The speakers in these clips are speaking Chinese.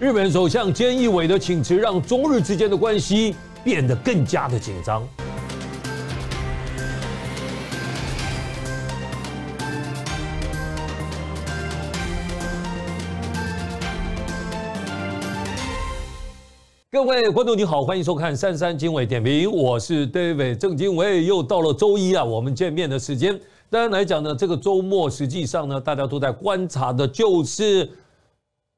日本首相菅义伟的请辞，让中日之间的关系变得更加的紧张。各位观众，你好，欢迎收看《三三经纬点评》，我是 David 郑经纬。又到了周一啊，我们见面的时间。当然来讲呢，这个周末实际上呢，大家都在观察的就是。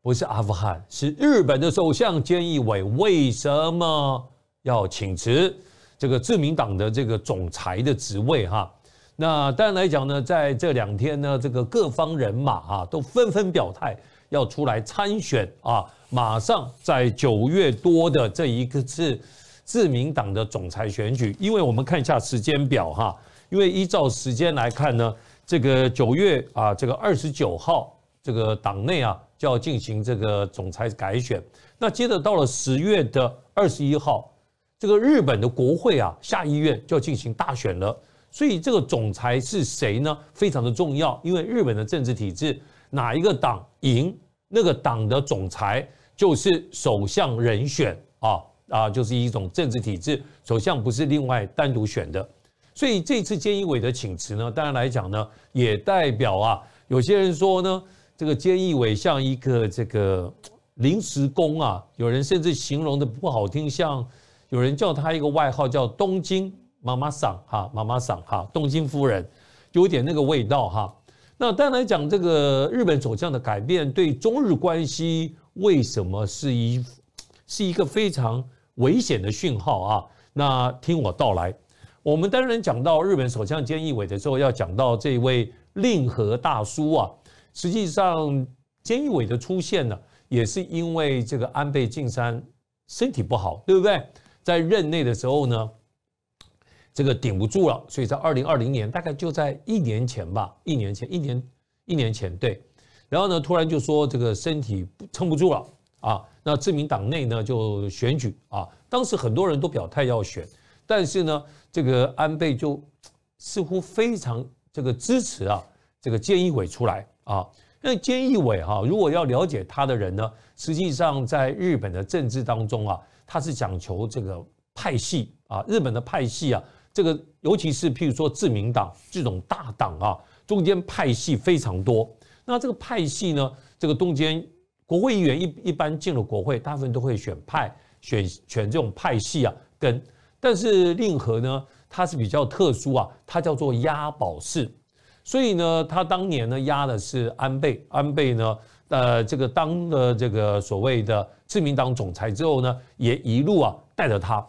不是阿富汗，是日本的首相菅义伟为什么要请辞这个自民党的这个总裁的职位？哈，那当然来讲呢，在这两天呢，这个各方人马啊都纷纷表态要出来参选啊，马上在九月多的这一次自民党的总裁选举，因为我们看一下时间表哈，因为依照时间来看呢，这个九月啊，这个二十九号这个党内啊。就要进行这个总裁改选，那接着到了十月的二十一号，这个日本的国会啊下议院就要进行大选了。所以这个总裁是谁呢？非常的重要，因为日本的政治体制，哪一个党赢，那个党的总裁就是首相人选啊啊，就是一种政治体制，首相不是另外单独选的。所以这次菅义伟的请辞呢，当然来讲呢，也代表啊，有些人说呢。这个菅义伟像一个这个临时工啊，有人甚至形容的不好听，像有人叫他一个外号叫“东京妈妈桑”哈，妈妈桑哈，东京夫人，有点那个味道哈。那当然讲，这个日本首相的改变对中日关系为什么是一是一个非常危险的讯号啊？那听我道来，我们当然讲到日本首相菅义伟的时候，要讲到这位令和大叔啊。实际上，菅义伟的出现呢，也是因为这个安倍晋三身体不好，对不对？在任内的时候呢，这个顶不住了，所以在二零二零年，大概就在一年前吧，一年前，一年一年前，对。然后呢，突然就说这个身体撑不住了啊，那自民党内呢就选举啊，当时很多人都表态要选，但是呢，这个安倍就似乎非常这个支持啊，这个菅义伟出来。啊，那菅义伟哈，如果要了解他的人呢，实际上在日本的政治当中啊，他是讲求这个派系啊。日本的派系啊，这个尤其是譬如说自民党这种大党啊，中间派系非常多。那这个派系呢，这个中间国会议员一一般进了国会，大部分都会选派、选选这种派系啊跟。但是令和呢，它是比较特殊啊，它叫做押宝式。所以呢，他当年呢压的是安倍，安倍呢，呃，这个当了这个所谓的自民党总裁之后呢，也一路啊带着他，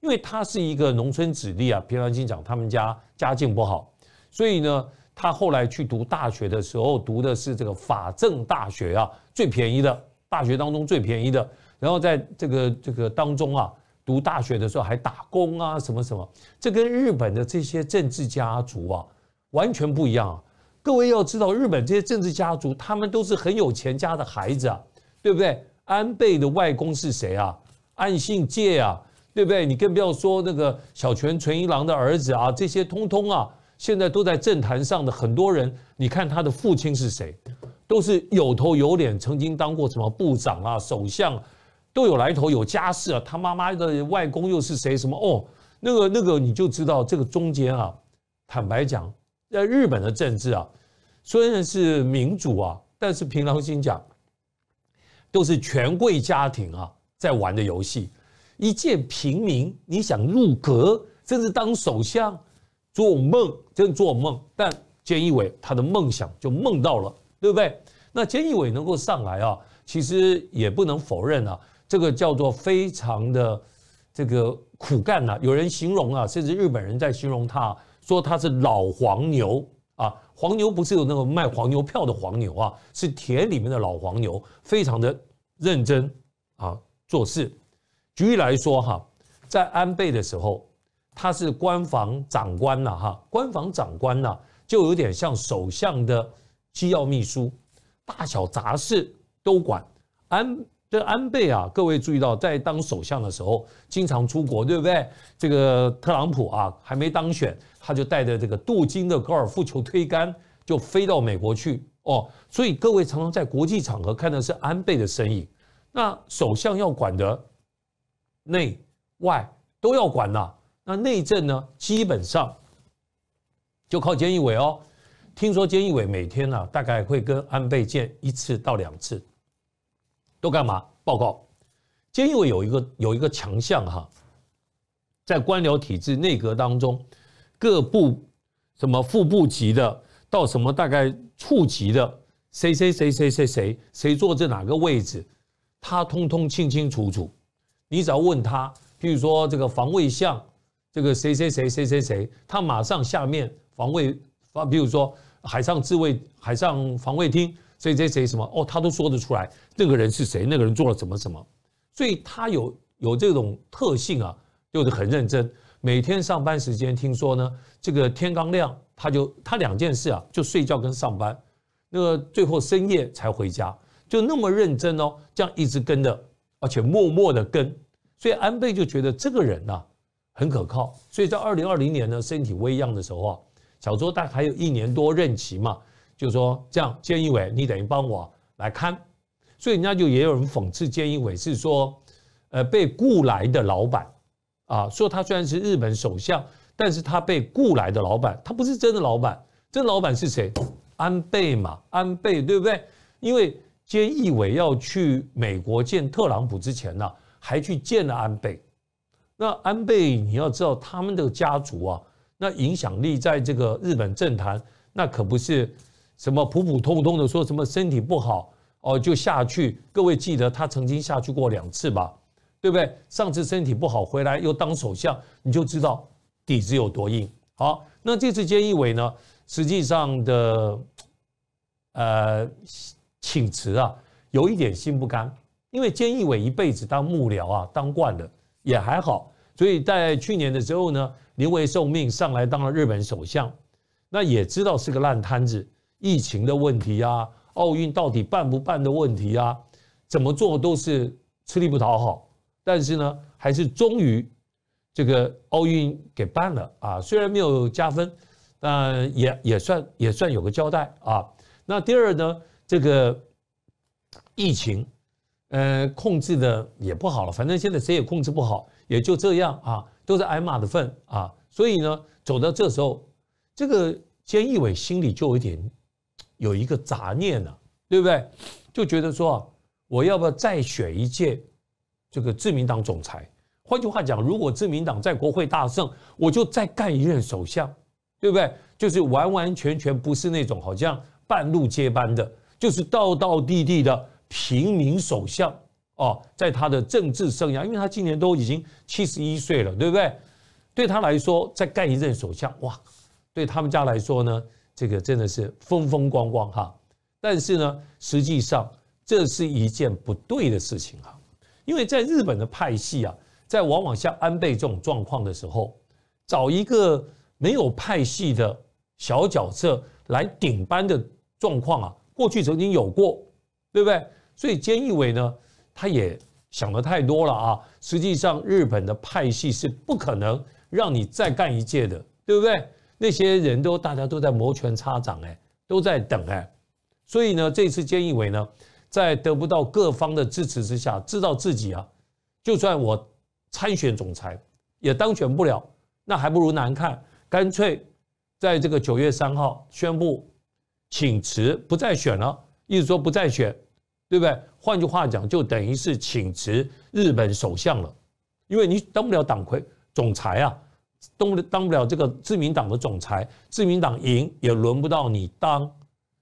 因为他是一个农村子弟啊，平常警讲，他们家家境不好，所以呢，他后来去读大学的时候，读的是这个法政大学啊，最便宜的大学当中最便宜的，然后在这个这个当中啊，读大学的时候还打工啊，什么什么，这跟日本的这些政治家族啊。完全不一样啊！各位要知道，日本这些政治家族，他们都是很有钱家的孩子，啊，对不对？安倍的外公是谁啊？岸信介啊，对不对？你更不要说那个小泉纯一郎的儿子啊，这些通通啊，现在都在政坛上的很多人，你看他的父亲是谁，都是有头有脸，曾经当过什么部长啊、首相，都有来头、有家世啊。他妈妈的外公又是谁？什么哦？那个那个，你就知道这个中间啊，坦白讲。在日本的政治啊，虽然是民主啊，但是平郎心讲，都是权贵家庭啊在玩的游戏。一介平民，你想入阁，甚至当首相，做梦真做梦。但菅义伟他的梦想就梦到了，对不对？那菅义伟能够上来啊，其实也不能否认啊，这个叫做非常的这个苦干呐。有人形容啊，甚至日本人在形容他。说他是老黄牛啊，黄牛不是有那个卖黄牛票的黄牛啊，是田里面的老黄牛，非常的认真啊做事。举例来说哈，在安倍的时候，他是官房长官了哈，官房长官呢就有点像首相的机要秘书，大小杂事都管。安这安倍啊，各位注意到，在当首相的时候，经常出国，对不对？这个特朗普啊，还没当选，他就带着这个镀金的高尔夫球推杆就飞到美国去哦。所以各位常常在国际场合看到是安倍的身影。那首相要管的，内外都要管呐。那内政呢，基本上就靠监义委哦。听说监义委每天呢，大概会跟安倍见一次到两次。都干嘛报告？监义委有一个有一个强项哈，在官僚体制内阁当中，各部什么副部级的，到什么大概处级的，谁谁谁谁谁谁谁坐在哪个位置，他通通清清楚楚。你只要问他，譬如说这个防卫相，这个谁谁谁谁谁谁，他马上下面防卫，比如说海上自卫海上防卫厅。所以谁什么哦，他都说得出来。那个人是谁？那个人做了什么什么？所以他有有这种特性啊，就是很认真。每天上班时间，听说呢，这个天刚亮他就他两件事啊，就睡觉跟上班。那个最后深夜才回家，就那么认真哦，这样一直跟着，而且默默的跟。所以安倍就觉得这个人啊、很可靠。所以在二零二零年呢，身体微恙的时候啊，小周大概还有一年多任期嘛。就说这样，菅义伟，你等于帮我来看，所以人家就也有人讽刺菅义伟是说，呃，被雇来的老板啊，说他虽然是日本首相，但是他被雇来的老板，他不是真的老板，真老板是谁？安倍嘛，安倍对不对？因为菅义伟要去美国见特朗普之前呢，还去见了安倍。那安倍，你要知道他们的家族啊，那影响力在这个日本政坛，那可不是。什么普普通通的，说什么身体不好哦，就下去。各位记得他曾经下去过两次吧，对不对？上次身体不好回来又当首相，你就知道底子有多硬。好，那这次菅义伟呢，实际上的，呃，请辞啊，有一点心不甘，因为菅义伟一辈子当幕僚啊，当惯了也还好。所以在去年的时候呢，临危受命上来当了日本首相，那也知道是个烂摊子。疫情的问题啊，奥运到底办不办的问题啊，怎么做都是吃力不讨好。但是呢，还是终于这个奥运给办了啊，虽然没有加分，但也也算也算有个交代啊。那第二呢，这个疫情，呃，控制的也不好了，反正现在谁也控制不好，也就这样啊，都是挨骂的份啊。所以呢，走到这时候，这个菅义伟心里就有点。有一个杂念呢，对不对？就觉得说，我要不要再选一届这个自民党总裁？换句话讲，如果自民党在国会大胜，我就再干一任首相，对不对？就是完完全全不是那种好像半路接班的，就是道道地地的平民首相哦。在他的政治生涯，因为他今年都已经七十一岁了，对不对？对他来说，再干一任首相，哇！对他们家来说呢？这个真的是风风光光哈，但是呢，实际上这是一件不对的事情哈，因为在日本的派系啊，在往往像安倍这种状况的时候，找一个没有派系的小角色来顶班的状况啊，过去曾经有过，对不对？所以菅义伟呢，他也想的太多了啊，实际上日本的派系是不可能让你再干一届的，对不对？那些人都大家都在摩拳擦掌哎，都在等哎，所以呢，这次菅义伟呢，在得不到各方的支持之下，知道自己啊，就算我参选总裁也当选不了，那还不如难看，干脆在这个九月三号宣布请辞，不再选了，意思说不再选，对不对？换句话讲，就等于是请辞日本首相了，因为你当不了党魁总裁啊。当不当不了这个自民党的总裁，自民党赢也轮不到你当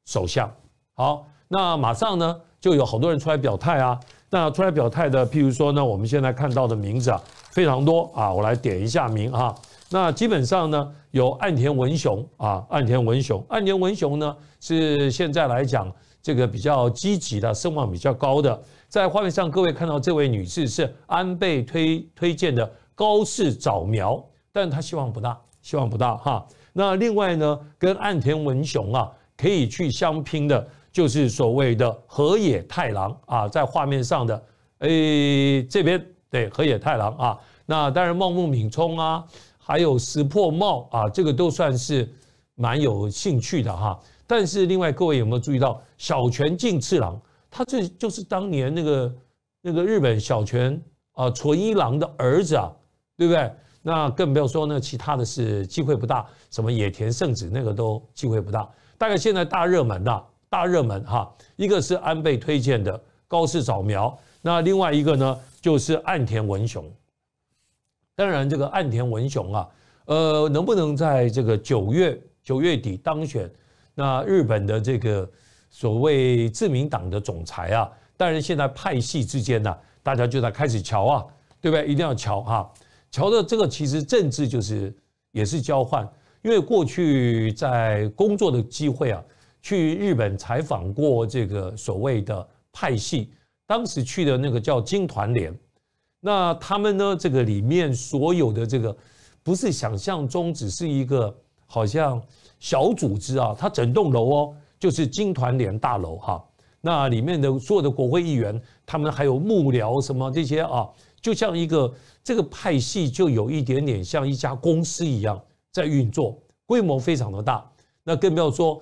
首相。好，那马上呢就有好多人出来表态啊。那出来表态的，譬如说呢，我们现在看到的名字啊非常多啊，我来点一下名啊。那基本上呢，有岸田文雄啊，岸田文雄，岸田文雄呢是现在来讲这个比较积极的，声望比较高的。在画面上，各位看到这位女士是安倍推推荐的高市早苗。但他希望不大，希望不大哈。那另外呢，跟岸田文雄啊可以去相拼的，就是所谓的河野太郎啊，在画面上的，诶这边对河野太郎啊。那当然茂木敏充啊，还有石破茂啊，这个都算是蛮有兴趣的哈。但是另外各位有没有注意到小泉进次郎？他这就是当年那个那个日本小泉啊纯一郎的儿子啊，对不对？那更不要说呢，其他的是机会不大，什么野田圣子那个都机会不大。大概现在大热门的，大热门哈，一个是安倍推荐的高市早苗，那另外一个呢就是岸田文雄。当然，这个岸田文雄啊，呃，能不能在这个九月九月底当选那日本的这个所谓自民党的总裁啊？当然，现在派系之间呢，大家就在开始瞧啊，对不对？一定要瞧哈。乔的这个，其实政治就是也是交换，因为过去在工作的机会啊，去日本采访过这个所谓的派系，当时去的那个叫金团联，那他们呢，这个里面所有的这个，不是想象中只是一个好像小组织啊，它整栋楼哦，就是金团联大楼哈，那里面的所有的国会议员，他们还有幕僚什么这些啊。就像一个这个派系，就有一点点像一家公司一样在运作，规模非常的大。那更不要说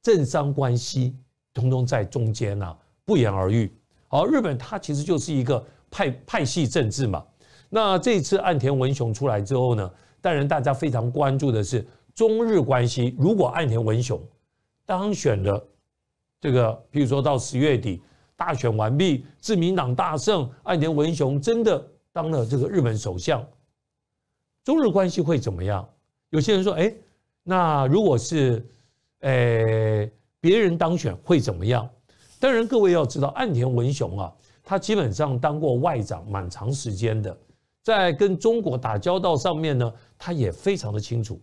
政商关系，通通在中间呐，不言而喻。好，日本它其实就是一个派派系政治嘛。那这次岸田文雄出来之后呢，当然大家非常关注的是中日关系。如果岸田文雄当选了，这个，比如说到十月底。大选完毕，自民党大胜，岸田文雄真的当了这个日本首相。中日关系会怎么样？有些人说：“哎，那如果是……呃，别人当选会怎么样？”当然，各位要知道，岸田文雄啊，他基本上当过外长蛮长时间的，在跟中国打交道上面呢，他也非常的清楚。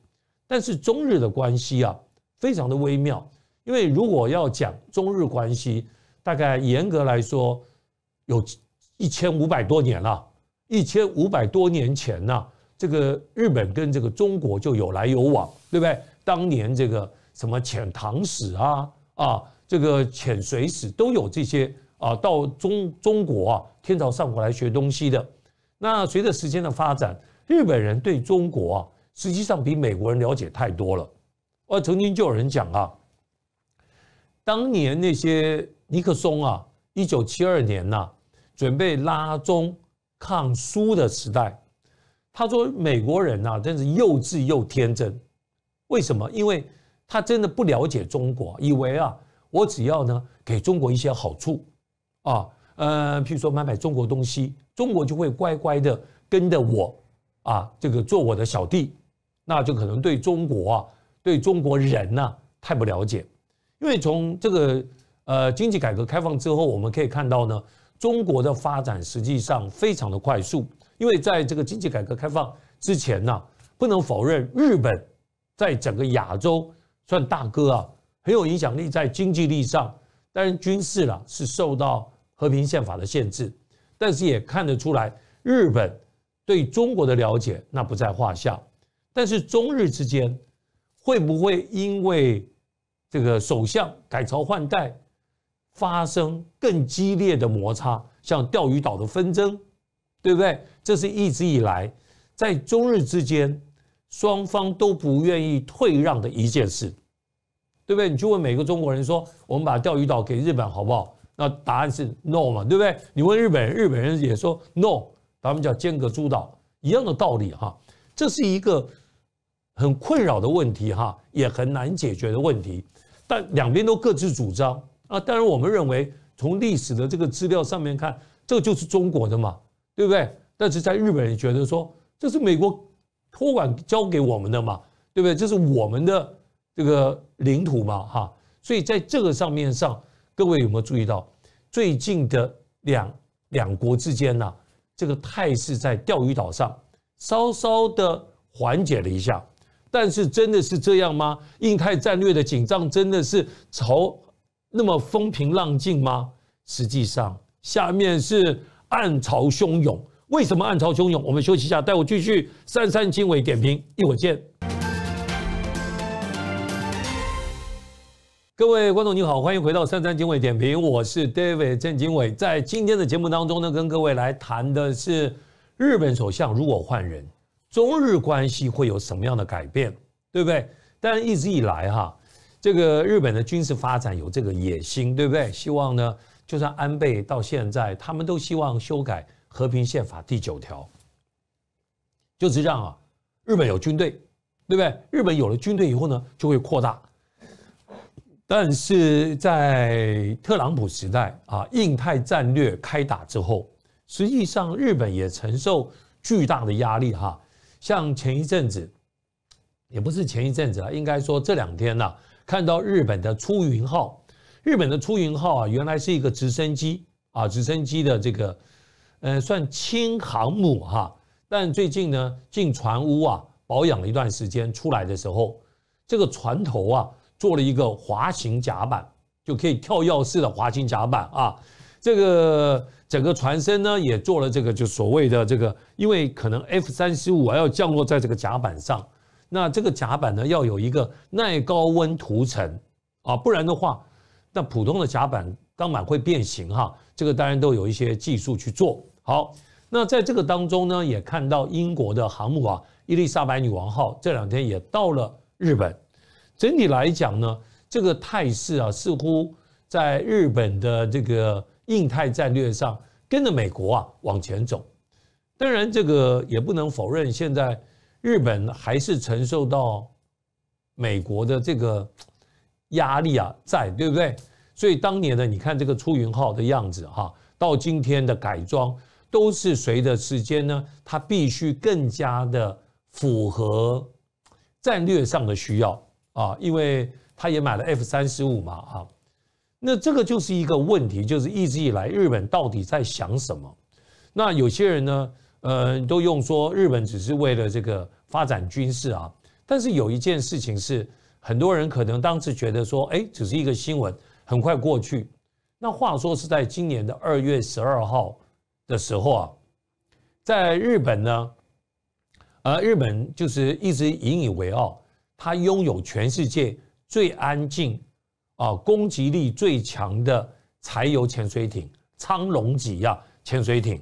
但是中日的关系啊，非常的微妙，因为如果要讲中日关系。大概严格来说，有一千五百多年了。一千五百多年前呢，这个日本跟这个中国就有来有往，对不对？当年这个什么遣唐使啊，啊，这个遣隋使都有这些啊，到中中国啊，天朝上国来学东西的。那随着时间的发展，日本人对中国啊，实际上比美国人了解太多了。我曾经就有人讲啊。当年那些尼克松啊，一九七二年呐，准备拉中抗苏的时代，他说：“美国人呐，真是幼稚又天真。为什么？因为他真的不了解中国，以为啊，我只要呢给中国一些好处啊，呃，譬如说买买中国东西，中国就会乖乖的跟着我啊，这个做我的小弟，那就可能对中国啊，对中国人呐，太不了解。”因为从这个呃经济改革开放之后，我们可以看到呢，中国的发展实际上非常的快速。因为在这个经济改革开放之前呢，不能否认日本在整个亚洲算大哥啊，很有影响力在经济力上，但是军事啊、是受到和平宪法的限制，但是也看得出来，日本对中国的了解那不在话下。但是中日之间会不会因为？这个首相改朝换代，发生更激烈的摩擦，像钓鱼岛的纷争，对不对？这是一直以来在中日之间双方都不愿意退让的一件事，对不对？你去问每个中国人说，我们把钓鱼岛给日本好不好？那答案是 no 嘛，对不对？你问日本人，日本人也说 no，他们叫尖阁诸岛，一样的道理哈。这是一个很困扰的问题哈，也很难解决的问题。但两边都各自主张啊！当然，我们认为从历史的这个资料上面看，这就是中国的嘛，对不对？但是在日本人觉得说，这是美国托管交给我们的嘛，对不对？这是我们的这个领土嘛，哈！所以在这个上面上，各位有没有注意到，最近的两两国之间呢，这个态势在钓鱼岛上稍稍的缓解了一下。但是真的是这样吗？印太战略的紧张真的是朝那么风平浪静吗？实际上下面是暗潮汹涌。为什么暗潮汹涌？我们休息一下，带我继续三三经纬点评，一会儿见。各位观众你好，欢迎回到三三经纬点评，我是 David 郑经纬，在今天的节目当中呢，跟各位来谈的是日本首相如果换人。中日关系会有什么样的改变，对不对？但一直以来哈，这个日本的军事发展有这个野心，对不对？希望呢，就算安倍到现在，他们都希望修改和平宪法第九条，就是让啊，日本有军队，对不对？日本有了军队以后呢，就会扩大。但是在特朗普时代啊，印太战略开打之后，实际上日本也承受巨大的压力哈。像前一阵子，也不是前一阵子啊，应该说这两天啊，看到日本的出云号，日本的出云号啊，原来是一个直升机啊，直升机的这个，呃，算轻航母哈，但最近呢进船坞啊，保养了一段时间，出来的时候，这个船头啊做了一个滑行甲板，就可以跳跃式的滑行甲板啊。这个整个船身呢，也做了这个，就所谓的这个，因为可能 F 三十五要降落在这个甲板上，那这个甲板呢，要有一个耐高温涂层啊，不然的话，那普通的甲板钢板会变形哈。这个当然都有一些技术去做好。那在这个当中呢，也看到英国的航母啊，伊丽莎白女王号这两天也到了日本。整体来讲呢，这个态势啊，似乎在日本的这个。印太战略上跟着美国啊往前走，当然这个也不能否认，现在日本还是承受到美国的这个压力啊，在对不对？所以当年的你看这个出云号的样子哈，到今天的改装都是随着时间呢，它必须更加的符合战略上的需要啊，因为他也买了 F 三十五嘛哈。那这个就是一个问题，就是一直以来日本到底在想什么？那有些人呢，呃，都用说日本只是为了这个发展军事啊。但是有一件事情是，很多人可能当时觉得说，哎，只是一个新闻，很快过去。那话说是在今年的二月十二号的时候啊，在日本呢，呃，日本就是一直引以为傲，它拥有全世界最安静。啊，攻击力最强的柴油潜水艇“苍龙级”啊潜水艇，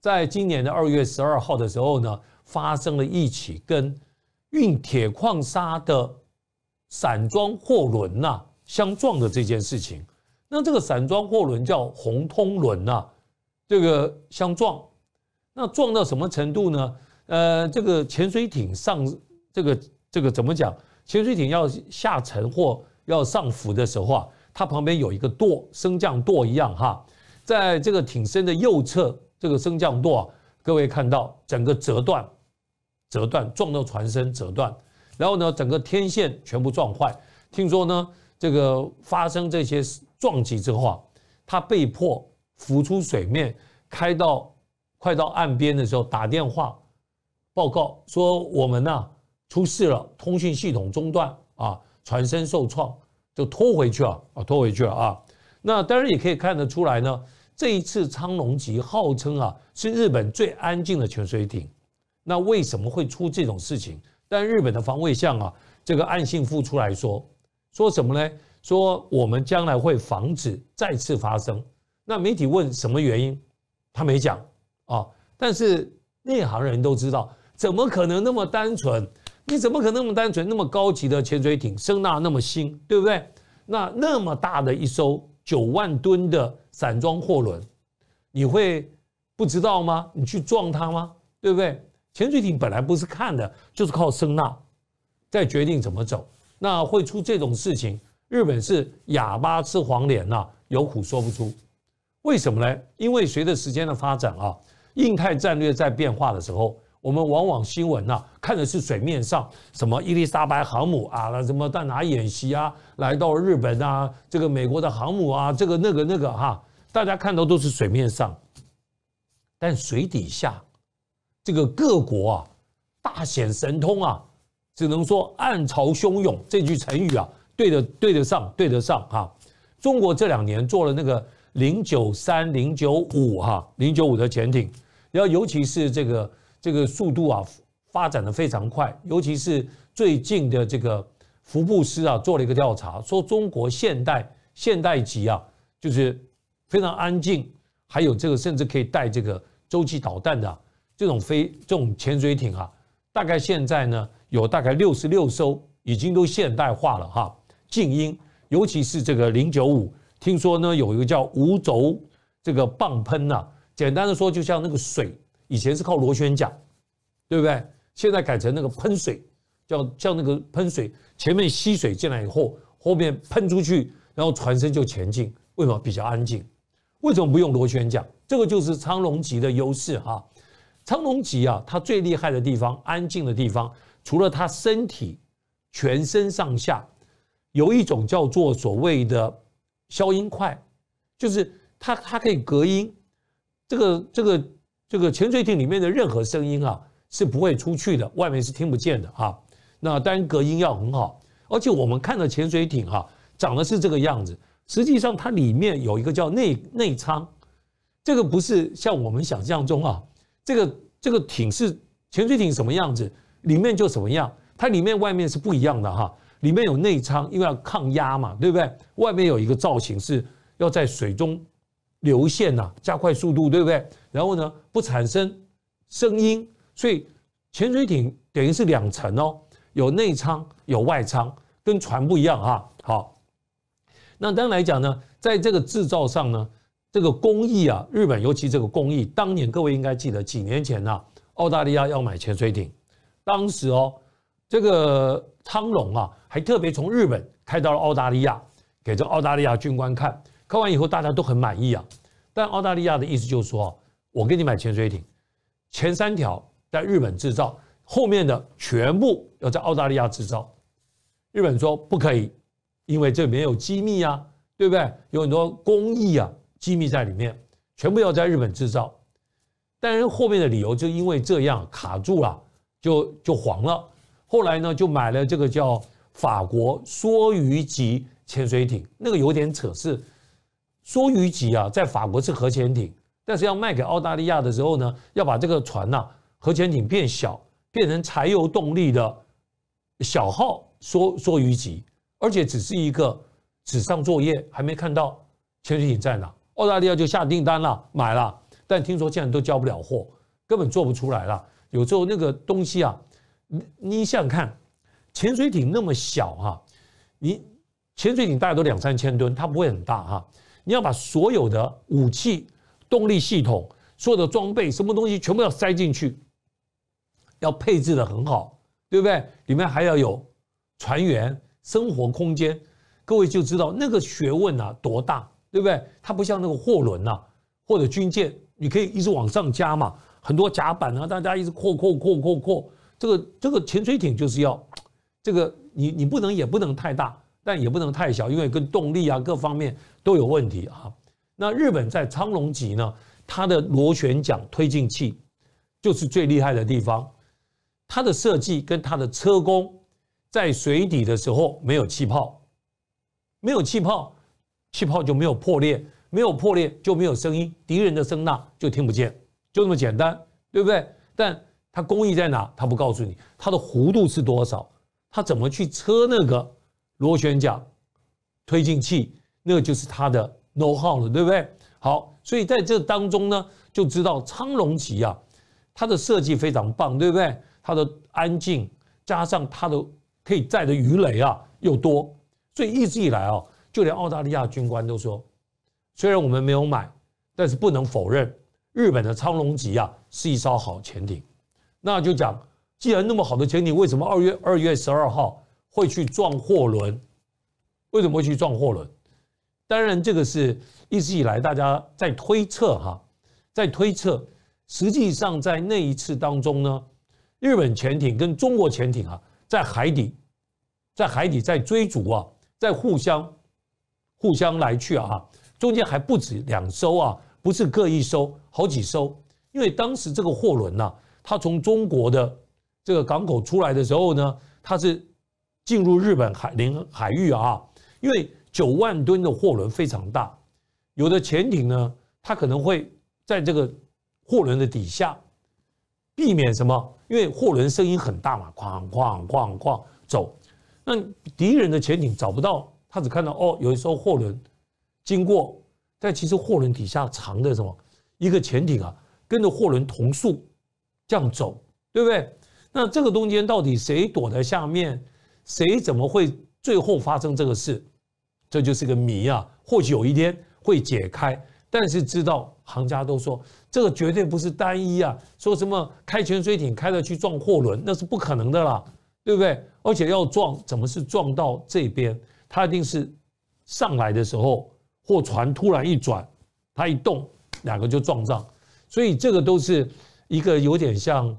在今年的二月十二号的时候呢，发生了一起跟运铁矿砂的散装货轮呐相撞的这件事情。那这个散装货轮叫“红通轮”呐，这个相撞，那撞到什么程度呢？呃，这个潜水艇上，这个这个怎么讲？潜水艇要下沉或。要上浮的时候啊，它旁边有一个舵，升降舵一样哈，在这个艇身的右侧，这个升降舵啊，各位看到整个折断，折断撞到船身折断，然后呢，整个天线全部撞坏。听说呢，这个发生这些撞击之后啊，它被迫浮出水面，开到快到岸边的时候打电话报告说我们呢出事了，通讯系统中断啊。船身受创，就拖回去了啊，拖回去了啊。那当然也可以看得出来呢。这一次苍龙级号称啊是日本最安静的潜水艇，那为什么会出这种事情？但日本的防卫相啊，这个岸信夫出来说，说什么呢？说我们将来会防止再次发生。那媒体问什么原因，他没讲啊。但是内行人都知道，怎么可能那么单纯？你怎么可能那么单纯、那么高级的潜水艇声呐那么新，对不对？那那么大的一艘九万吨的散装货轮，你会不知道吗？你去撞它吗？对不对？潜水艇本来不是看的，就是靠声呐，在决定怎么走。那会出这种事情，日本是哑巴吃黄连呐，有苦说不出。为什么呢？因为随着时间的发展啊，印太战略在变化的时候。我们往往新闻呐，看的是水面上什么伊丽莎白航母啊，那什么在哪演习啊，来到日本啊，这个美国的航母啊，这个那个那个哈，大家看到都是水面上，但水底下，这个各国啊大显神通啊，只能说暗潮汹涌这句成语啊，对得对得上，对得上哈。中国这两年做了那个零九三零九五哈零九五的潜艇，然后尤其是这个。这个速度啊，发展的非常快，尤其是最近的这个福布斯啊，做了一个调查，说中国现代现代级啊，就是非常安静，还有这个甚至可以带这个洲际导弹的这种飞这种潜水艇啊，大概现在呢有大概六十六艘已经都现代化了哈，静音，尤其是这个零九五，听说呢有一个叫无轴这个泵喷呐，简单的说就像那个水。以前是靠螺旋桨，对不对？现在改成那个喷水，叫叫那个喷水，前面吸水进来以后，后面喷出去，然后船身就前进。为什么比较安静？为什么不用螺旋桨？这个就是苍龙级的优势哈。苍龙级啊，它最厉害的地方、安静的地方，除了它身体全身上下有一种叫做所谓的消音块，就是它它可以隔音，这个这个。这个潜水艇里面的任何声音啊是不会出去的，外面是听不见的哈。那当然隔音要很好，而且我们看到潜水艇哈，长得是这个样子，实际上它里面有一个叫内内舱，这个不是像我们想象中啊，这个这个艇是潜水艇什么样子，里面就什么样，它里面外面是不一样的哈。里面有内舱，因为要抗压嘛，对不对？外面有一个造型是要在水中。流线呐，加快速度，对不对？然后呢，不产生声音，所以潜水艇等于是两层哦，有内舱，有外舱，跟船不一样哈。好，那当然来讲呢，在这个制造上呢，这个工艺啊，日本尤其这个工艺，当年各位应该记得，几年前呢，澳大利亚要买潜水艇，当时哦，这个苍龙啊，还特别从日本开到了澳大利亚，给这澳大利亚军官看。看完以后，大家都很满意啊。但澳大利亚的意思就是说我给你买潜水艇，前三条在日本制造，后面的全部要在澳大利亚制造。日本说不可以，因为这里面有机密啊，对不对？有很多工艺啊机密在里面，全部要在日本制造。但是后面的理由就因为这样卡住了，就就黄了。后来呢，就买了这个叫法国梭鱼级潜水艇，那个有点扯事。梭鱼级啊，在法国是核潜艇，但是要卖给澳大利亚的时候呢，要把这个船呐，核潜艇变小，变成柴油动力的小号梭梭鱼级，而且只是一个纸上作业，还没看到潜水艇在哪，澳大利亚就下订单了，买了。但听说现在都交不了货，根本做不出来了。有时候那个东西啊，你你想看，潜水艇那么小哈，你潜水艇大概都两三千吨，它不会很大哈。你要把所有的武器、动力系统、所有的装备、什么东西全部要塞进去，要配置的很好，对不对？里面还要有船员、生活空间，各位就知道那个学问啊多大，对不对？它不像那个货轮啊或者军舰，你可以一直往上加嘛，很多甲板啊，大家一直扩扩扩扩扩。这个这个潜水艇就是要，这个你你不能也不能太大。但也不能太小，因为跟动力啊各方面都有问题啊。那日本在苍龙级呢，它的螺旋桨推进器就是最厉害的地方。它的设计跟它的车工，在水底的时候没有气泡，没有气泡，气泡就没有破裂，没有破裂就没有声音，敌人的声呐就听不见，就这么简单，对不对？但它工艺在哪？它不告诉你，它的弧度是多少，它怎么去车那个？螺旋桨推进器，那就是它的 No how 了，对不对？好，所以在这当中呢，就知道苍龙级啊，它的设计非常棒，对不对？它的安静，加上它的可以载的鱼雷啊又多，所以一直以来啊，就连澳大利亚军官都说，虽然我们没有买，但是不能否认，日本的苍龙级啊是一艘好潜艇。那就讲，既然那么好的潜艇，为什么二月二月十二号？会去撞货轮？为什么会去撞货轮？当然，这个是一直以来大家在推测哈，在推测。实际上，在那一次当中呢，日本潜艇跟中国潜艇啊，在海底，在海底在追逐啊，在互相互相来去啊，中间还不止两艘啊，不是各一艘，好几艘。因为当时这个货轮呐，它从中国的这个港口出来的时候呢，它是。进入日本海领海域啊，因为九万吨的货轮非常大，有的潜艇呢，它可能会在这个货轮的底下，避免什么？因为货轮声音很大嘛，哐哐哐哐走，那敌人的潜艇找不到，他只看到哦，有一艘货轮经过，但其实货轮底下藏着什么？一个潜艇啊，跟着货轮同速这样走，对不对？那这个中间到底谁躲在下面？谁怎么会最后发生这个事？这就是个谜啊！或许有一天会解开，但是知道行家都说这个绝对不是单一啊。说什么开潜水艇开了去撞货轮，那是不可能的啦，对不对？而且要撞，怎么是撞到这边？它一定是上来的时候，货船突然一转，它一动，两个就撞上。所以这个都是一个有点像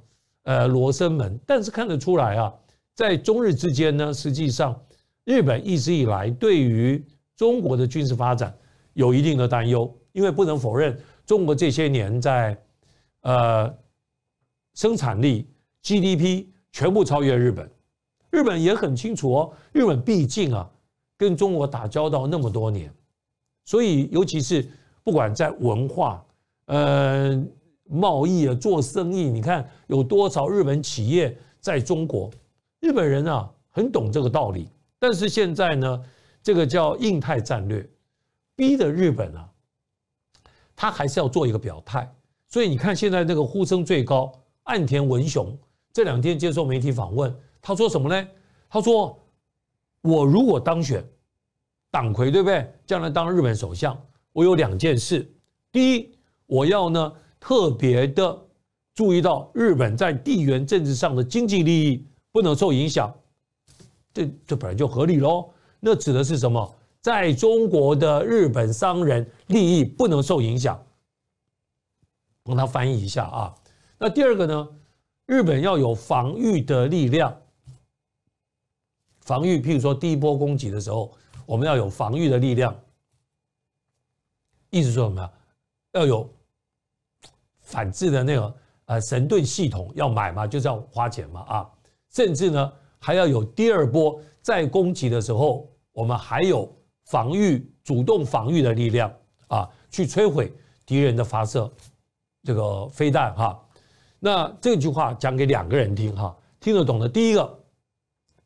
呃罗生门，但是看得出来啊。在中日之间呢，实际上，日本一直以来对于中国的军事发展有一定的担忧，因为不能否认，中国这些年在，呃，生产力 GDP 全部超越日本，日本也很清楚哦，日本毕竟啊，跟中国打交道那么多年，所以尤其是不管在文化、呃，贸易啊、做生意，你看有多少日本企业在中国。日本人啊，很懂这个道理。但是现在呢，这个叫印太战略，逼的日本啊，他还是要做一个表态。所以你看，现在那个呼声最高，岸田文雄这两天接受媒体访问，他说什么呢？他说：“我如果当选党魁，对不对？将来当日本首相，我有两件事。第一，我要呢特别的注意到日本在地缘政治上的经济利益。”不能受影响，这这本来就合理喽。那指的是什么？在中国的日本商人利益不能受影响，帮他翻译一下啊。那第二个呢？日本要有防御的力量，防御，譬如说第一波攻击的时候，我们要有防御的力量。意思说什么？要有反制的那个呃神盾系统，要买嘛，就是要花钱嘛啊。甚至呢，还要有第二波再攻击的时候，我们还有防御、主动防御的力量啊，去摧毁敌人的发射这个飞弹哈。那这句话讲给两个人听哈，听得懂的，第一个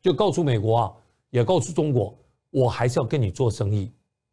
就告诉美国啊，也告诉中国，我还是要跟你做生意，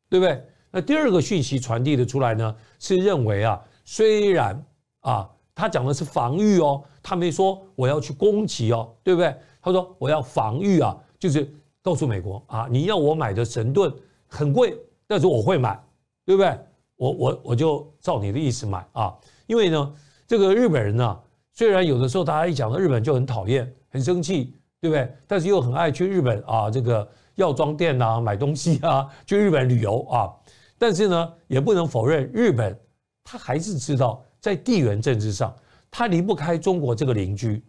对不对？那第二个讯息传递的出来呢，是认为啊，虽然啊，他讲的是防御哦。他没说我要去攻击哦，对不对？他说我要防御啊，就是告诉美国啊，你要我买的神盾很贵，但是我会买，对不对？我我我就照你的意思买啊。因为呢，这个日本人呢，虽然有的时候大家一讲到日本就很讨厌、很生气，对不对？但是又很爱去日本啊，这个药妆店呐、买东西啊，去日本旅游啊。但是呢，也不能否认日本，他还是知道在地缘政治上。他离不开中国这个邻居，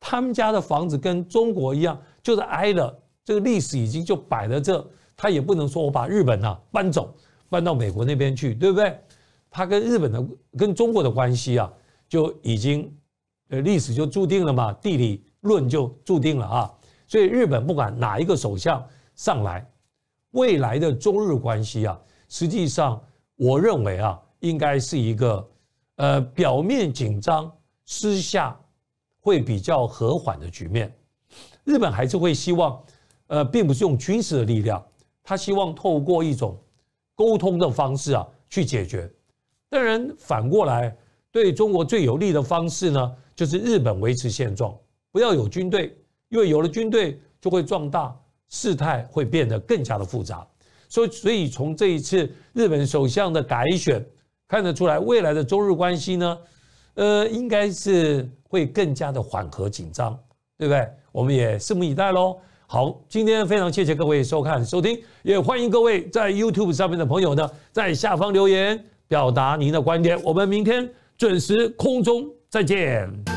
他们家的房子跟中国一样，就是挨了这个历史已经就摆在这，他也不能说我把日本呢搬走，搬到美国那边去，对不对？他跟日本的跟中国的关系啊，就已经呃历史就注定了嘛，地理论就注定了啊。所以日本不管哪一个首相上来，未来的中日关系啊，实际上我认为啊，应该是一个。呃，表面紧张，私下会比较和缓的局面。日本还是会希望，呃，并不是用军事的力量，他希望透过一种沟通的方式啊去解决。当然，反过来对中国最有利的方式呢，就是日本维持现状，不要有军队，因为有了军队就会壮大，事态会变得更加的复杂。所以，所以从这一次日本首相的改选。看得出来，未来的中日关系呢，呃，应该是会更加的缓和紧张，对不对？我们也拭目以待喽。好，今天非常谢谢各位收看收听，也欢迎各位在 YouTube 上面的朋友呢，在下方留言表达您的观点。我们明天准时空中再见。